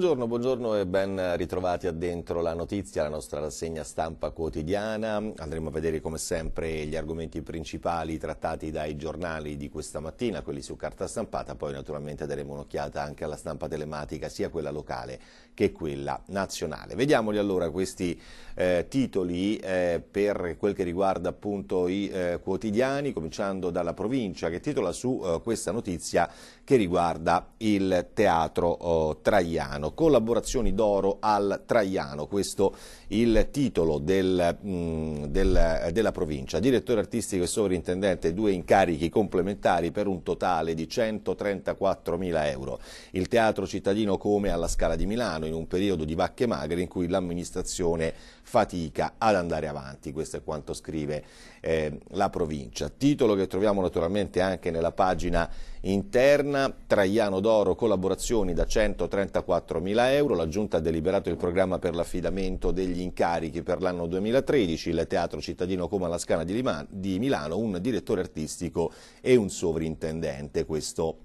Buongiorno, buongiorno e ben ritrovati a Dentro la Notizia, la nostra rassegna stampa quotidiana. Andremo a vedere come sempre gli argomenti principali trattati dai giornali di questa mattina, quelli su carta stampata, poi naturalmente daremo un'occhiata anche alla stampa telematica, sia quella locale che quella nazionale. Vediamoli allora questi eh, titoli eh, per quel che riguarda appunto i eh, quotidiani, cominciando dalla provincia che titola su eh, questa notizia che riguarda il teatro oh, Traiano. Collaborazioni d'oro al Traiano, questo il titolo del, mh, mm, del, della provincia, direttore artistico e sovrintendente, due incarichi complementari per un totale di 134 mila euro. Il teatro cittadino come alla Scala di Milano in un periodo di vacche magre in cui l'amministrazione fatica ad andare avanti, questo è quanto scrive eh, la provincia. Titolo che troviamo naturalmente anche nella pagina interna, Traiano d'Oro, collaborazioni da 134 mila euro, la Giunta ha deliberato il programma per l'affidamento degli gli incarichi per l'anno 2013, il Teatro Cittadino Coma La Scala di Milano, un direttore artistico e un sovrintendente. Questo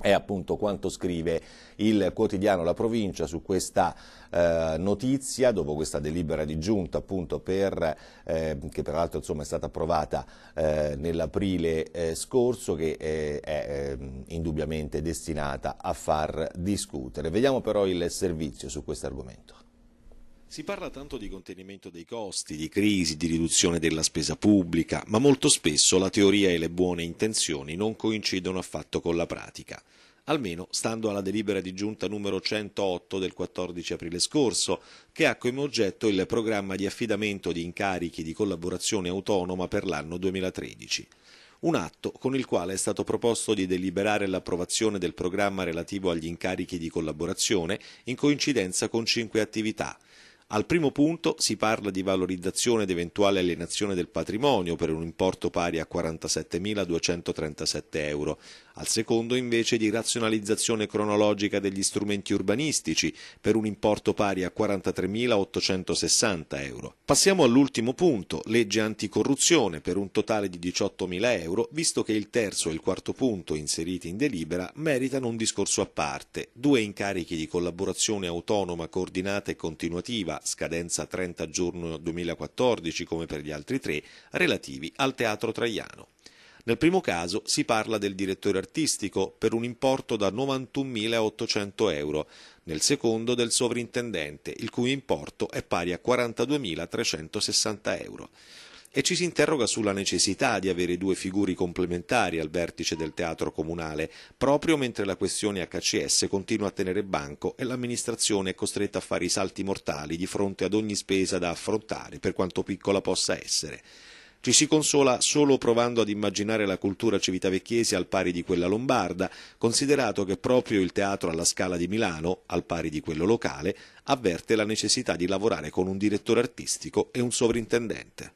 è appunto quanto scrive il quotidiano La Provincia su questa eh, notizia, dopo questa delibera di giunta appunto per, eh, che peraltro insomma, è stata approvata eh, nell'aprile eh, scorso che eh, è eh, indubbiamente destinata a far discutere. Vediamo però il servizio su questo argomento. Si parla tanto di contenimento dei costi, di crisi, di riduzione della spesa pubblica, ma molto spesso la teoria e le buone intenzioni non coincidono affatto con la pratica. Almeno stando alla delibera di giunta numero 108 del 14 aprile scorso, che ha come oggetto il programma di affidamento di incarichi di collaborazione autonoma per l'anno 2013 un atto con il quale è stato proposto di deliberare l'approvazione del programma relativo agli incarichi di collaborazione in coincidenza con cinque attività al primo punto si parla di valorizzazione ed eventuale alienazione del patrimonio per un importo pari a 47.237 euro, al secondo invece di razionalizzazione cronologica degli strumenti urbanistici per un importo pari a 43.860 euro. Passiamo all'ultimo punto, legge anticorruzione per un totale di 18.000 euro, visto che il terzo e il quarto punto inseriti in delibera meritano un discorso a parte, due incarichi di collaborazione autonoma coordinata e continuativa scadenza 30 giugno 2014 come per gli altri tre, relativi al Teatro Traiano. Nel primo caso si parla del direttore artistico per un importo da 91.800 euro, nel secondo del sovrintendente, il cui importo è pari a 42.360 euro e ci si interroga sulla necessità di avere due figure complementari al vertice del teatro comunale, proprio mentre la questione HCS continua a tenere banco e l'amministrazione è costretta a fare i salti mortali di fronte ad ogni spesa da affrontare, per quanto piccola possa essere. Ci si consola solo provando ad immaginare la cultura civitavecchiese al pari di quella lombarda, considerato che proprio il teatro alla scala di Milano, al pari di quello locale, avverte la necessità di lavorare con un direttore artistico e un sovrintendente.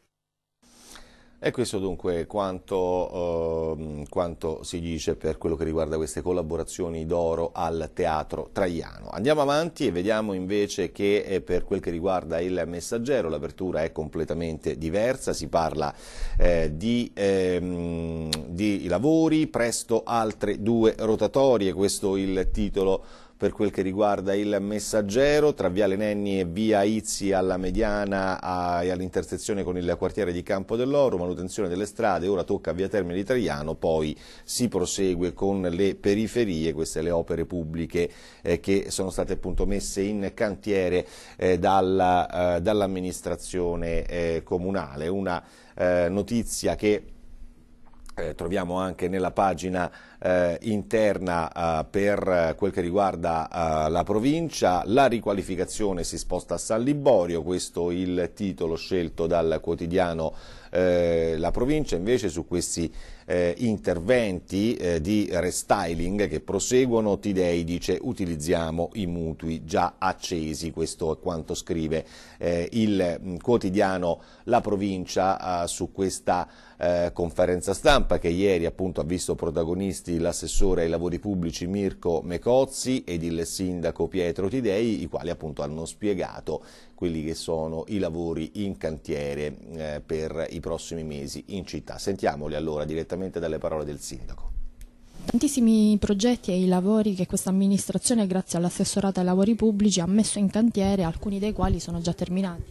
E questo dunque quanto, eh, quanto, si dice per quello che riguarda queste collaborazioni d'oro al teatro traiano. Andiamo avanti e vediamo invece che eh, per quel che riguarda il messaggero l'apertura è completamente diversa, si parla eh, di, eh, di lavori, presto altre due rotatorie, questo il titolo per quel che riguarda il messaggero, tra Viale Nenni e Via Izzi alla mediana e all'intersezione con il quartiere di Campo dell'Oro, manutenzione delle strade, ora tocca a Via Termine di Traiano, poi si prosegue con le periferie, queste le opere pubbliche eh, che sono state appunto messe in cantiere eh, eh dall'amministrazione eh, comunale. Una eh, notizia che eh, troviamo anche nella pagina eh, interna eh, per eh, quel che riguarda eh, la provincia, la riqualificazione si sposta a San Liborio, questo è il titolo scelto dal quotidiano eh, La Provincia, invece su questi interventi di restyling che proseguono, Tidei dice utilizziamo i mutui già accesi, questo è quanto scrive il mm, quotidiano La Provincia su questa eh, conferenza stampa che ieri appunto ha visto protagonisti l'assessore ai lavori pubblici Mirko Mecozzi ed il sindaco Pietro Tidei, i quali appunto hanno spiegato quelli che sono i lavori in cantiere eh, per i prossimi mesi in città. Sentiamoli allora direttamente dalle parole del sindaco. Tantissimi progetti e i lavori che questa amministrazione, grazie all'assessorato ai lavori pubblici, ha messo in cantiere, alcuni dei quali sono già terminati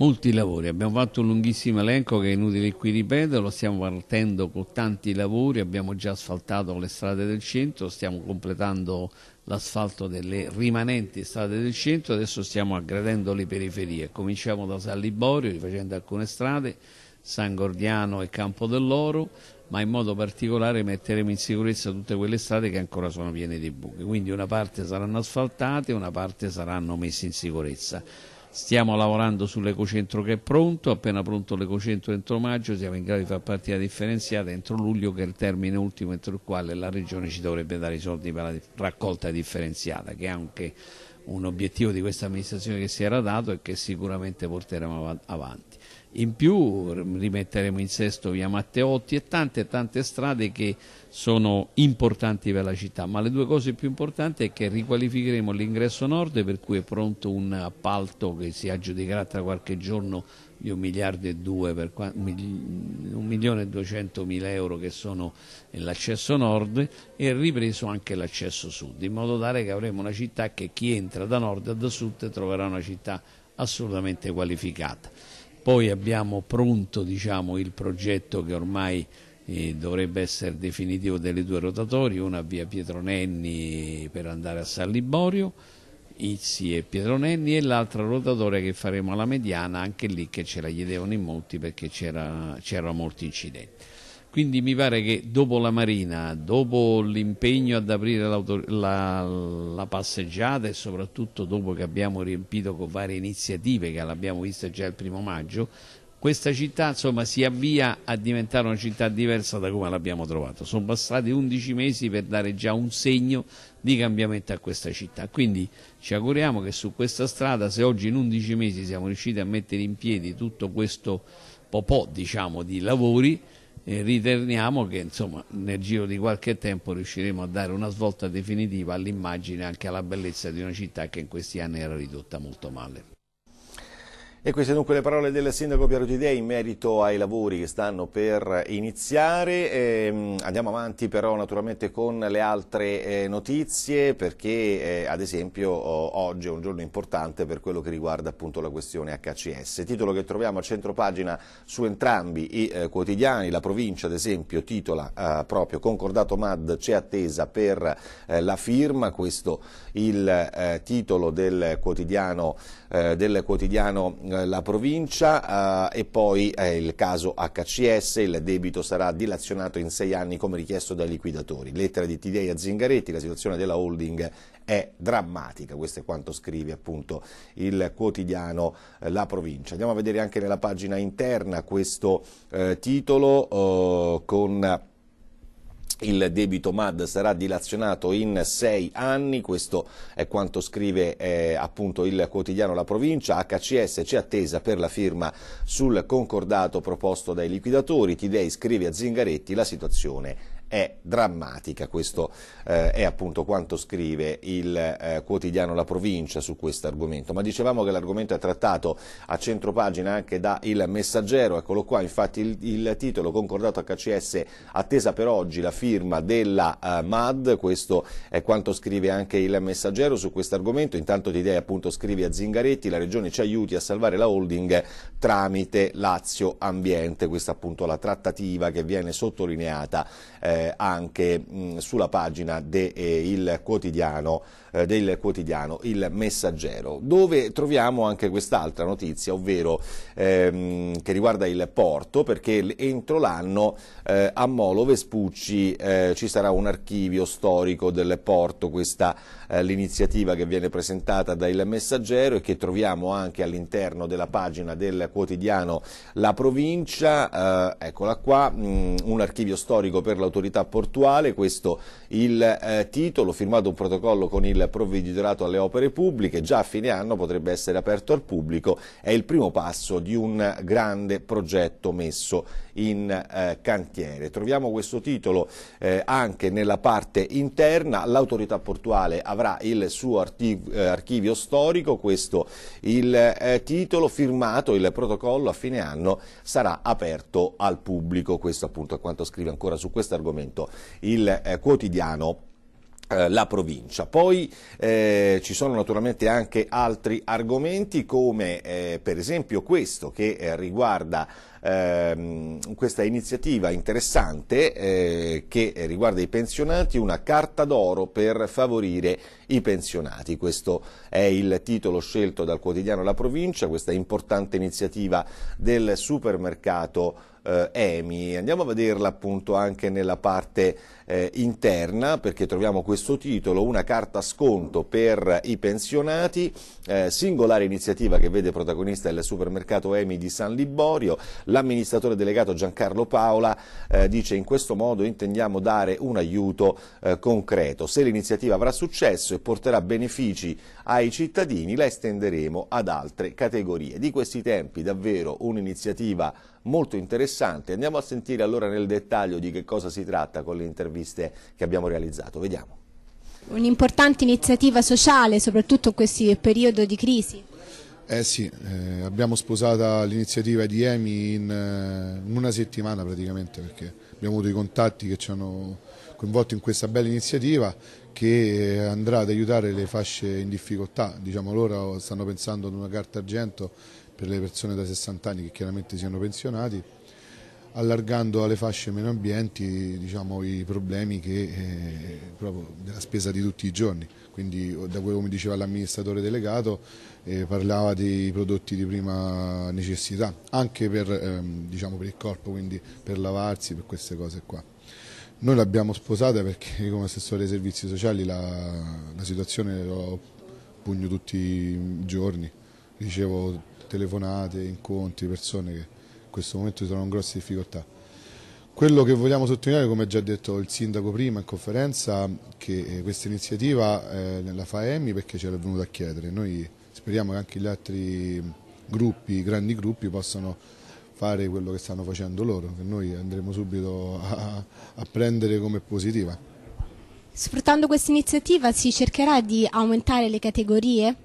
molti lavori, abbiamo fatto un lunghissimo elenco che è inutile qui ripeterlo, stiamo partendo con tanti lavori, abbiamo già asfaltato le strade del centro, stiamo completando l'asfalto delle rimanenti strade del centro, adesso stiamo aggredendo le periferie, cominciamo da San Liborio rifacendo alcune strade, San Gordiano e Campo dell'Oro, ma in modo particolare metteremo in sicurezza tutte quelle strade che ancora sono piene di buchi, quindi una parte saranno asfaltate e una parte saranno messe in sicurezza. Stiamo lavorando sull'ecocentro che è pronto, appena pronto l'ecocentro entro maggio, siamo in grado di far partire la differenziata entro luglio che è il termine ultimo entro il quale la Regione ci dovrebbe dare i soldi per la raccolta differenziata, che è anche un obiettivo di questa amministrazione che si era dato e che sicuramente porteremo avanti in più rimetteremo in sesto via Matteotti e tante tante strade che sono importanti per la città ma le due cose più importanti è che riqualificheremo l'ingresso nord per cui è pronto un appalto che si aggiudicherà tra qualche giorno di 1 miliardo e 2 per 1 milione e 200 mila euro che sono l'accesso nord e ripreso anche l'accesso sud in modo tale che avremo una città che chi entra da nord e da sud troverà una città assolutamente qualificata poi abbiamo pronto diciamo, il progetto che ormai eh, dovrebbe essere definitivo delle due rotatorie, una via Pietronenni per andare a San Liborio, Izzi e Pietronenni e l'altra rotatoria che faremo alla mediana, anche lì che ce la chiedevano in molti perché c'erano molti incidenti. Quindi mi pare che dopo la Marina, dopo l'impegno ad aprire la, la, passeggiata e soprattutto dopo che abbiamo riempito con varie iniziative, che l'abbiamo vista già il primo maggio, questa città insomma, si avvia a diventare una città diversa da come l'abbiamo trovata. Sono passati 11 mesi per dare già un segno di cambiamento a questa città. Quindi ci auguriamo che su questa strada, se oggi in 11 mesi siamo riusciti a mettere in piedi tutto questo popò diciamo, di lavori, eh, riteniamo che insomma, nel giro di qualche tempo riusciremo a dare una svolta definitiva all'immagine e anche alla bellezza di una città che in questi anni era ridotta molto male. E queste dunque le parole del sindaco Piero Gidei in merito ai lavori che stanno per iniziare. Eh, andiamo avanti però naturalmente con le altre eh, notizie perché eh, ad esempio oggi è un giorno importante per quello che riguarda appunto la questione HCS. Titolo che troviamo a centropagina su entrambi i eh, quotidiani. La provincia ad esempio titola eh, proprio Concordato MAD c'è attesa per eh, la firma. Questo il titolo del quotidiano, del quotidiano eh, la provincia eh, e poi eh, il caso HCS, il debito sarà dilazionato in sei anni come richiesto dai liquidatori. Lettera di TDI a Zingaretti, la situazione della holding è drammatica, questo è quanto scrive appunto il quotidiano eh, La Provincia. Andiamo a vedere anche nella pagina interna questo eh, titolo eh, con il debito MAD sarà dilazionato in sei anni, questo è quanto scrive eh, appunto il quotidiano La Provincia, HCS c'è attesa per la firma sul concordato proposto dai liquidatori, Tidei scrive a Zingaretti la situazione è drammatica, questo eh, è appunto quanto scrive il eh, quotidiano La Provincia su questo argomento, ma dicevamo che l'argomento è trattato a centropagina anche da Il Messaggero, eccolo qua infatti il, il titolo concordato HCS attesa per oggi la firma della eh, MAD, questo è quanto scrive anche il Messaggero su questo argomento, intanto di idee appunto scrive a Zingaretti la Regione ci aiuti a salvare la holding tramite Lazio Ambiente, questa appunto la trattativa che viene sottolineata eh, eh, anche mh, mm, sulla pagina de, eh, il quotidiano, eh, del quotidiano Il Messaggero, dove troviamo anche quest'altra notizia, ovvero ehm, che riguarda il porto, perché entro l'anno eh, a Molo Vespucci eh, ci sarà un archivio storico del porto, questa è eh, l'iniziativa che viene presentata da Il Messaggero e che troviamo anche all'interno della pagina del quotidiano La Provincia, eccola qua, mh, mm, un archivio storico per l'autorità attività portuale, questo il eh, titolo, firmato un protocollo con il provveditorato alle opere pubbliche, già a fine anno potrebbe essere aperto al pubblico, è il primo passo di un grande progetto messo in eh, cantiere. Troviamo questo titolo eh, anche nella parte interna, l'autorità portuale avrà il suo archiv eh, archivio storico, questo il eh, titolo firmato, il protocollo a fine anno sarà aperto al pubblico, questo appunto è quanto scrive ancora su questo argomento il eh, quotidiano eh, la provincia. Poi eh, ci sono naturalmente anche altri argomenti come eh, per esempio questo che eh, riguarda ehm, questa iniziativa interessante eh, che riguarda i pensionati, una carta d'oro per favorire i pensionati. Questo è il titolo scelto dal quotidiano La Provincia, questa importante iniziativa del supermercato eh, EMI. Andiamo a vederla appunto anche nella parte eh, interna perché troviamo questo titolo, una carta sconto per i pensionati, eh, singolare iniziativa che vede protagonista il supermercato Emi di San Liborio, l'amministratore delegato Giancarlo Paola eh, dice in questo modo intendiamo dare un aiuto eh, concreto, se l'iniziativa avrà successo e porterà benefici ai cittadini la estenderemo ad altre categorie. Di questi tempi davvero un'iniziativa molto interessante, andiamo a sentire allora nel dettaglio di che cosa si tratta con l'intervista interviste che abbiamo realizzato. Vediamo. Un'importante iniziativa sociale, soprattutto in questo periodo di crisi. Eh sì, eh, abbiamo sposato l'iniziativa di EMI in, eh, in, una settimana praticamente perché abbiamo avuto i contatti che ci hanno coinvolto in questa bella iniziativa che eh, andrà ad aiutare le fasce in difficoltà, diciamo loro stanno pensando ad una carta argento per le persone da 60 anni che chiaramente siano pensionati allargando alle fasce meno ambienti diciamo, i problemi che, eh, della spesa di tutti i giorni. Quindi da quello che mi diceva l'amministratore delegato eh, parlava dei prodotti di prima necessità, anche per, ehm, diciamo, per il corpo, quindi per lavarsi, per queste cose qua. Noi l'abbiamo sposata perché come assessore dei servizi sociali la, la situazione la pugno tutti i giorni, ricevo telefonate, incontri, persone che in questo momento ci sono grosse difficoltà. Quello che vogliamo sottolineare, come ha già detto il sindaco prima in conferenza, che eh, questa iniziativa eh, la fa EMI perché ce l'è venuta a chiedere. Noi speriamo che anche gli altri gruppi, grandi gruppi, possano fare quello che stanno facendo loro, che noi andremo subito a, a prendere come positiva. Sfruttando questa iniziativa si cercherà di aumentare le categorie?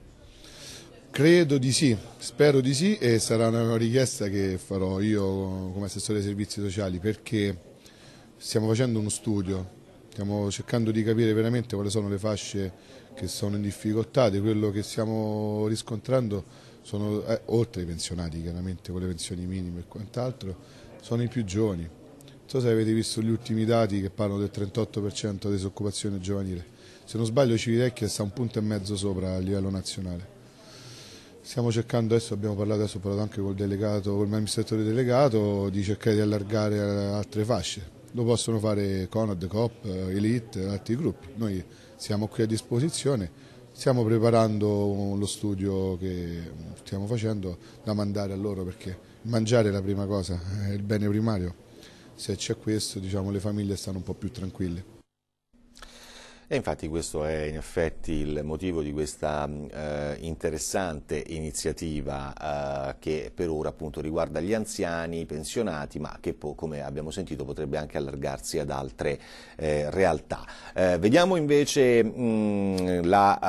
Credo di sì, spero di sì e sarà una richiesta che farò io come assessore dei servizi sociali perché stiamo facendo uno studio, stiamo cercando di capire veramente quali sono le fasce che sono in difficoltà, di quello che stiamo riscontrando sono, eh, oltre ai pensionati chiaramente, con le pensioni minime e quant'altro, sono i più giovani. Non so se avete visto gli ultimi dati che parlano del 38% di disoccupazione giovanile. Se non sbaglio Civitecchia sta un punto e mezzo sopra a livello nazionale. Stiamo cercando adesso, abbiamo parlato adesso, parlato anche col delegato, col amministratore delegato, di cercare di allargare altre fasce. Lo possono fare Conad, Coop, Elite, altri gruppi. Noi siamo qui a disposizione, stiamo preparando lo studio che stiamo facendo da mandare a loro perché mangiare è la prima cosa, è il bene primario. Se c'è questo diciamo, le famiglie stanno un po' più tranquille. E infatti questo è in effetti il motivo di questa eh, interessante iniziativa eh, che per ora appunto riguarda gli anziani, i pensionati, ma che come abbiamo sentito potrebbe anche allargarsi ad altre eh, realtà. Eh, vediamo invece mh, mm, la,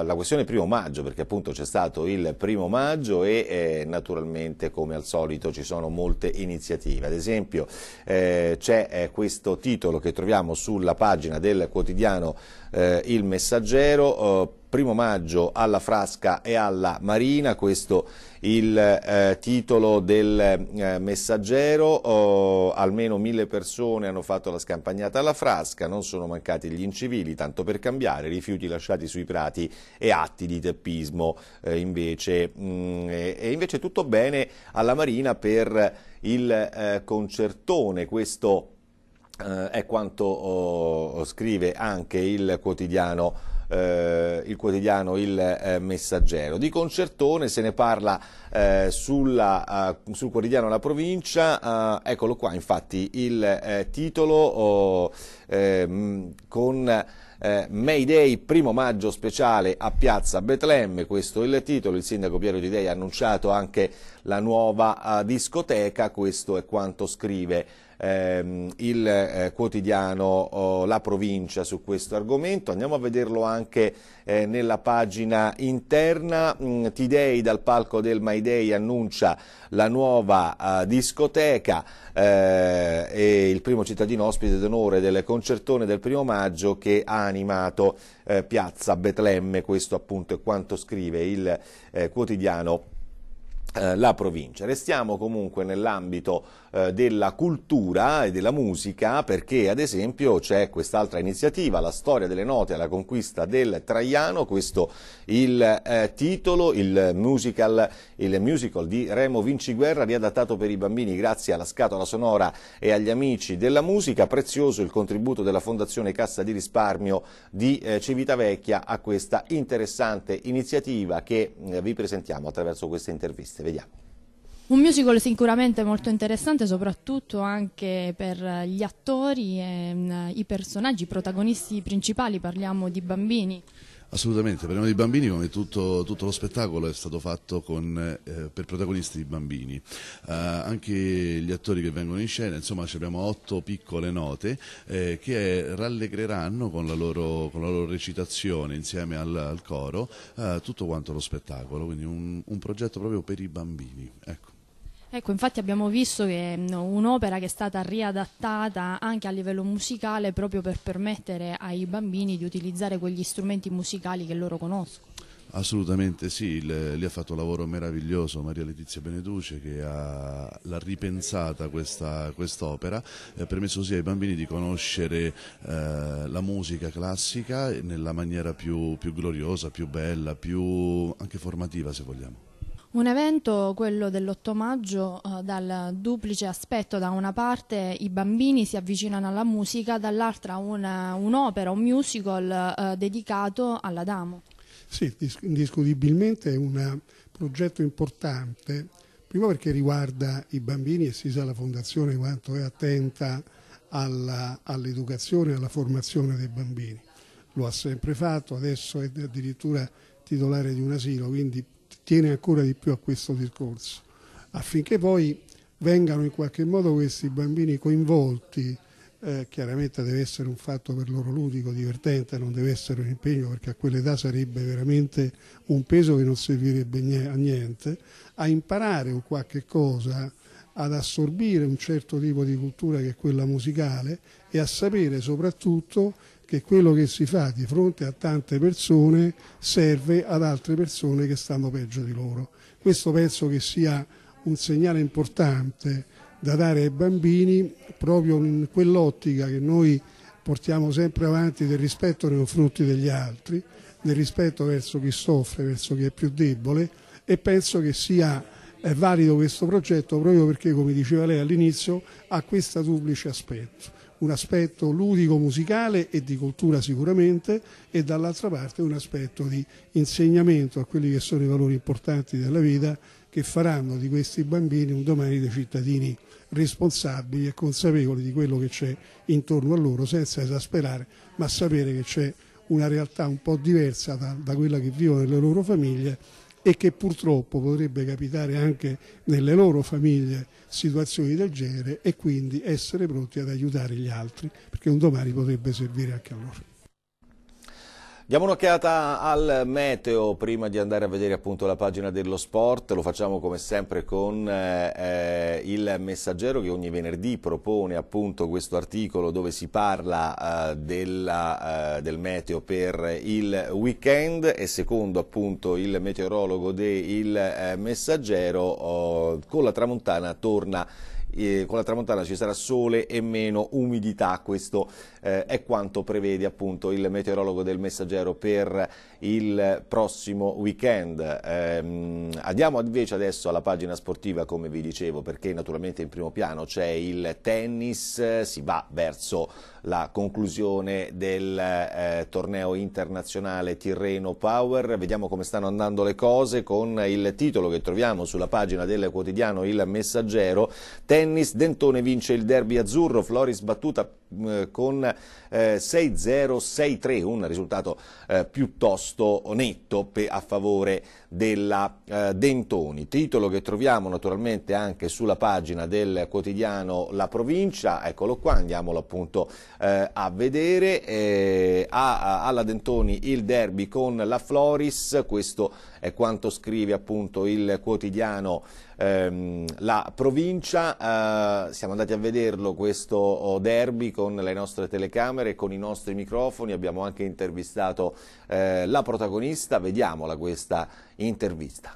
uh, la, questione primo maggio, perché appunto c'è stato il primo maggio e eh, naturalmente come al solito ci sono molte iniziative. Ad esempio c'è questo titolo che troviamo sulla pagina del quotidiano Milano, eh, il messaggero, eh, primo maggio alla Frasca e alla Marina, questo il eh, titolo del eh, messaggero, oh, almeno mille persone hanno fatto la scampagnata alla Frasca, non sono mancati gli incivili, tanto per cambiare, rifiuti lasciati sui prati e atti di teppismo eh, invece. Mm, e, e, invece tutto bene alla Marina per il eh, concertone, questo eh, è quanto oh, scrive anche il quotidiano, eh, il, quotidiano il eh, Messaggero. Di concertone se ne parla eh, sulla, sul quotidiano La Provincia, eccolo qua infatti il titolo oh, ehm, con eh, Mayday, primo maggio speciale a Piazza Betlemme, questo è il titolo, il sindaco Piero Di Dei ha annunciato anche la nuova discoteca, questo è quanto scrive ehm, il eh, quotidiano oh, La Provincia su questo argomento. Andiamo a vederlo anche eh, nella pagina interna. Mm, Tidei dal palco del Maidei annuncia la nuova eh, discoteca eh, e il primo cittadino ospite d'onore del concertone del primo maggio che ha animato eh, Piazza Betlemme. Questo appunto è quanto scrive il eh, quotidiano la provincia. Restiamo comunque nell'ambito eh, della cultura e della musica perché ad esempio c'è quest'altra iniziativa, la storia delle note alla conquista del Traiano, questo il eh, titolo, il musical, il musical di Remo Vinciguerra riadattato per i bambini grazie alla scatola sonora e agli amici della musica, prezioso il contributo della Fondazione Cassa di Risparmio di eh, Civitavecchia a questa interessante iniziativa che eh, vi presentiamo attraverso queste interviste. Vediamo. Un musical sicuramente molto interessante, soprattutto anche per gli attori e mm, i personaggi, i protagonisti principali, parliamo di bambini. Assolutamente, parliamo di bambini come tutto, tutto lo spettacolo è stato fatto con, eh, per protagonisti di bambini. Eh, anche gli attori che vengono in scena, insomma abbiamo otto piccole note eh, che rallegreranno con la, loro, con la, loro, recitazione insieme al, al coro eh, tutto quanto lo spettacolo, quindi un, un progetto proprio per i bambini. Ecco. Ecco, infatti abbiamo visto che un'opera che è stata riadattata anche a livello musicale proprio per permettere ai bambini di utilizzare quegli strumenti musicali che loro conoscono. Assolutamente sì, lì ha fatto un lavoro meraviglioso Maria Letizia Beneduce che l'ha ripensata quest'opera e ha permesso sia ai bambini di conoscere eh, la musica classica nella maniera più, più gloriosa, più bella, più anche formativa se vogliamo. Un evento, quello dell'8 maggio, eh, dal duplice aspetto, da una parte i bambini si avvicinano alla musica, dall'altra un'opera, un, un musical eh, dedicato all'Adamo. Sì, indiscutibilmente è un progetto importante, prima perché riguarda i bambini e si sa la Fondazione quanto è attenta all'educazione e alla formazione dei bambini. Lo ha sempre fatto, adesso è addirittura titolare di un asilo, quindi tiene ancora di più a questo discorso, affinché poi vengano in qualche modo questi bambini coinvolti, eh, chiaramente deve essere un fatto per loro ludico, divertente, non deve essere un impegno perché a quell'età sarebbe veramente un peso che non servirebbe a niente, a imparare un qualche cosa, ad assorbire un certo tipo di cultura che è quella musicale e a sapere soprattutto che quello che si fa di fronte a tante persone serve ad altre persone che stanno peggio di loro. Questo penso che sia un segnale importante da dare ai bambini proprio in quell'ottica che noi portiamo sempre avanti del rispetto nei confronti degli altri, del rispetto verso chi soffre, verso chi è più debole e penso che sia eh, valido questo progetto proprio perché, come diceva lei all'inizio, ha questo duplice aspetto un aspetto ludico musicale e di cultura sicuramente e dall'altra parte un aspetto di insegnamento a quelli che sono i valori importanti della vita che faranno di questi bambini un domani dei cittadini responsabili e consapevoli di quello che c'è intorno a loro senza esasperare ma sapere che c'è una realtà un po' diversa da, da quella che vivono le loro famiglie e che purtroppo potrebbe capitare anche nelle loro famiglie situazioni del genere e quindi essere pronti ad aiutare gli altri perché un domani potrebbe servire anche a loro. Diamo un'occhiata al meteo prima di andare a vedere appunto la pagina dello sport, lo facciamo come sempre con eh, il messaggero che ogni venerdì propone appunto questo articolo dove si parla eh, della, eh, del meteo per il weekend e secondo appunto il meteorologo del eh, messaggero oh, con la tramontana torna eh, con la tramontana ci sarà sole e meno umidità, questo eh, è quanto prevede appunto il meteorologo del messaggero per il prossimo weekend. Ehm, andiamo invece adesso alla pagina sportiva, come vi dicevo, perché naturalmente in primo piano c'è il tennis, si va verso la conclusione del eh, torneo internazionale Tirreno Power. Vediamo come stanno andando le cose con il titolo che troviamo sulla pagina del quotidiano Il Messaggero. Tennis, Dentone vince il derby azzurro, Floris battuta Mm, con 6-0-6-3, eh, un risultato eh, piuttosto netto a favore della eh, Dentoni. Titolo che troviamo naturalmente anche sulla pagina del quotidiano La Provincia, eccolo qua, andiamolo appunto a vedere. alla Dentoni il derby con la Floris, questo è quanto scrive appunto il quotidiano ehm, La Provincia. Eh, siamo andati a vederlo questo oh, derby con le nostre telecamere, con i nostri microfoni, abbiamo anche intervistato eh, la protagonista, vediamola questa intervista.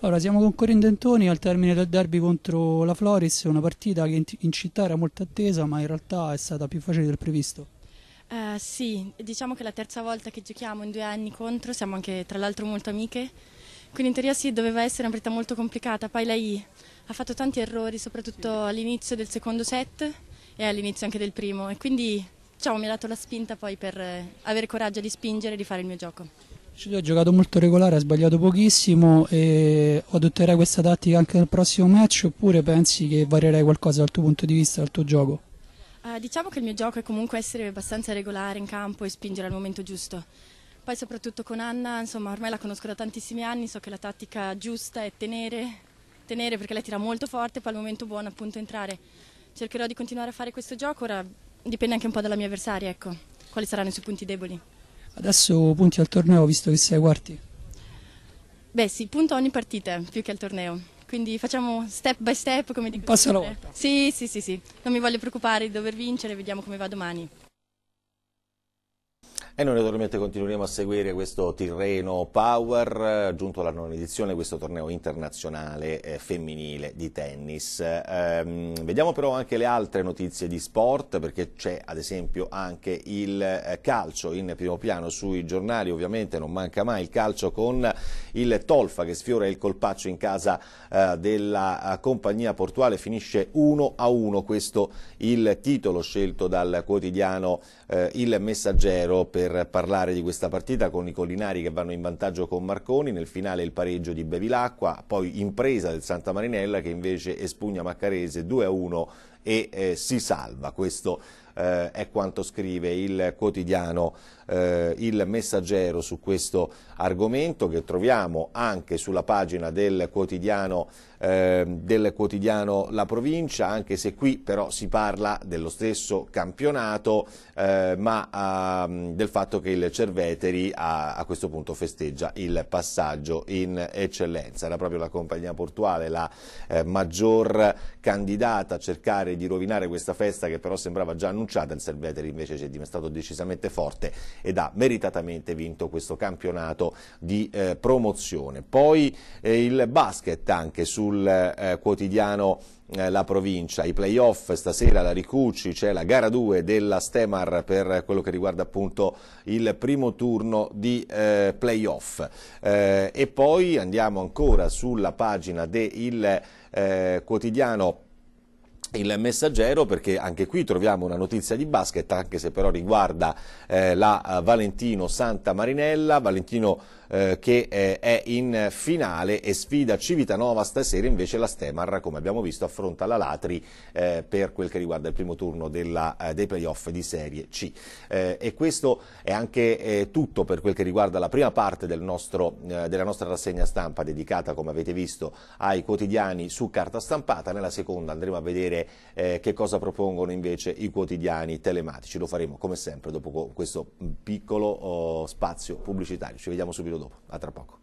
Allora, siamo con Corinne Dentoni al termine del derby contro la Floris, una partita che in città era molto attesa ma in realtà è stata più facile del previsto. Uh, sì, diciamo che è la terza volta che giochiamo in due anni contro, siamo anche tra l'altro molto amiche, quindi in teoria sì, doveva essere una partita molto complicata, poi lei ha fatto tanti errori, soprattutto sì. all'inizio del secondo set e all'inizio anche del primo, e quindi diciamo, mi ha dato la spinta poi per avere coraggio di spingere e di fare il mio gioco. Giulio ha giocato molto regolare, ha sbagliato pochissimo e adotterai questa tattica anche nel prossimo match oppure pensi che varierai qualcosa dal tuo punto di vista, dal tuo gioco? Uh, diciamo che il mio gioco è comunque essere abbastanza regolare in campo e spingere al momento giusto. Poi soprattutto con Anna, insomma ormai la conosco da tantissimi anni, so che la tattica giusta è tenere, tenere perché lei tira molto forte, e poi al momento buono appunto entrare. Cercherò di continuare a fare questo gioco, ora dipende anche un po' dalla mia avversaria, ecco, quali saranno i suoi punti deboli. Adesso punti al torneo visto che sei quarti? Beh sì, punto ogni partita più che al torneo quindi facciamo step by step come dico. Passo alla volta. Sì, sì, sì, sì, non mi voglio preoccupare di dover vincere, vediamo come va domani. E noi naturalmente continueremo a seguire questo Tirreno Power, giunto alla nona edizione questo torneo internazionale eh, femminile di tennis. Eh, vediamo però anche le altre notizie di sport, perché c'è ad esempio anche il eh, calcio in primo piano sui giornali, ovviamente non manca mai il calcio con il Tolfa che sfiora il colpaccio in casa eh, della eh, compagnia portuale, finisce 1 a 1, questo il titolo scelto dal quotidiano eh, Il Messaggero per per parlare di questa partita con i Collinari che vanno in vantaggio con Marconi, nel finale il pareggio di Bevilacqua, poi impresa del Santa Marinella che invece espugna Maccarese 2-1 a e eh, si salva. Questo eh, è quanto scrive il quotidiano eh, il messaggero su questo argomento che troviamo anche sulla pagina del quotidiano, eh, del quotidiano La Provincia, anche se qui però si parla dello stesso campionato, eh, ma ehm, del fatto che il Cerveteri a, a questo punto festeggia il passaggio in eccellenza. Era proprio la compagnia portuale la eh, maggior candidata a cercare di rovinare questa festa che però sembrava già annunciata, il Cerveteri invece è stato decisamente forte ed ha meritatamente vinto questo campionato di eh, promozione. Poi eh, il basket anche sul eh, quotidiano eh, la provincia, i playoff stasera la Ricucci, c'è cioè la gara 2 della Stemar per quello che riguarda appunto il primo turno di eh, playoff eh, e poi andiamo ancora sulla pagina del eh, quotidiano il messaggero perché anche qui troviamo una notizia di basket anche se però riguarda eh, la eh, Valentino Santa Marinella Valentino eh, che eh, è in finale e sfida Civitanova stasera invece la Stemar come abbiamo visto affronta la Latri eh, per quel che riguarda il primo turno della, eh, dei playoff di Serie C e questo è anche tutto per quel che riguarda la prima parte del nostro, della nostra rassegna stampa dedicata come avete visto ai quotidiani su carta stampata nella seconda andremo a vedere eh, che cosa propongono invece i quotidiani telematici. Lo faremo come sempre dopo questo piccolo oh, spazio pubblicitario. Ci vediamo subito dopo. A tra poco.